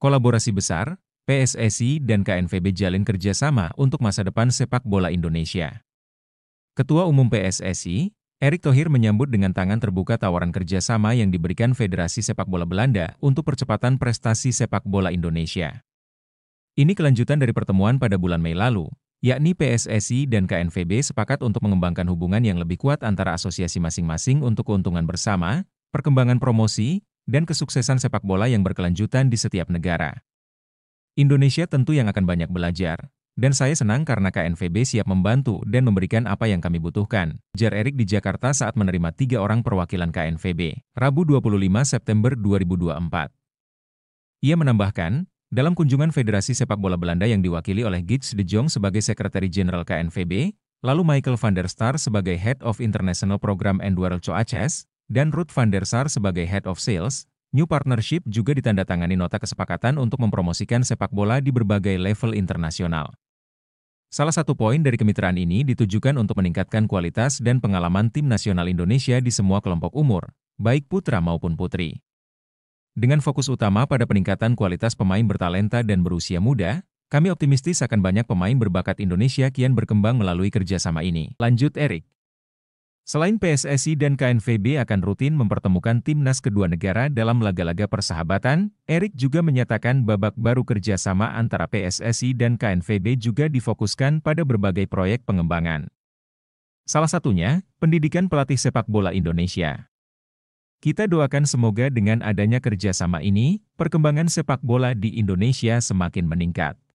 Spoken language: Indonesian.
Kolaborasi besar, PSSI dan KNVB jalin kerjasama untuk masa depan sepak bola Indonesia. Ketua Umum PSSI, Erick Thohir menyambut dengan tangan terbuka tawaran kerjasama yang diberikan Federasi Sepak Bola Belanda untuk percepatan prestasi sepak bola Indonesia. Ini kelanjutan dari pertemuan pada bulan Mei lalu, yakni PSSI dan KNVB sepakat untuk mengembangkan hubungan yang lebih kuat antara asosiasi masing-masing untuk keuntungan bersama, perkembangan promosi, dan kesuksesan sepak bola yang berkelanjutan di setiap negara. Indonesia tentu yang akan banyak belajar, dan saya senang karena KNVB siap membantu dan memberikan apa yang kami butuhkan. Jar Erik di Jakarta saat menerima tiga orang perwakilan KNVB, Rabu 25 September 2024. Ia menambahkan, dalam kunjungan Federasi Sepak Bola Belanda yang diwakili oleh Gits de Jong sebagai Sekretari Jenderal KNVB, lalu Michael van der Star sebagai Head of International Program and World Coaches, dan Ruth van der Sar sebagai Head of Sales, New Partnership juga ditandatangani nota kesepakatan untuk mempromosikan sepak bola di berbagai level internasional. Salah satu poin dari kemitraan ini ditujukan untuk meningkatkan kualitas dan pengalaman tim nasional Indonesia di semua kelompok umur, baik putra maupun putri. Dengan fokus utama pada peningkatan kualitas pemain bertalenta dan berusia muda, kami optimistis akan banyak pemain berbakat Indonesia kian berkembang melalui kerjasama ini. Lanjut Erik. Selain PSSI dan KNVB akan rutin mempertemukan timnas kedua negara dalam laga-laga persahabatan, Erik juga menyatakan babak baru kerjasama antara PSSI dan KNVB juga difokuskan pada berbagai proyek pengembangan. Salah satunya, pendidikan pelatih sepak bola Indonesia. Kita doakan semoga dengan adanya kerjasama ini, perkembangan sepak bola di Indonesia semakin meningkat.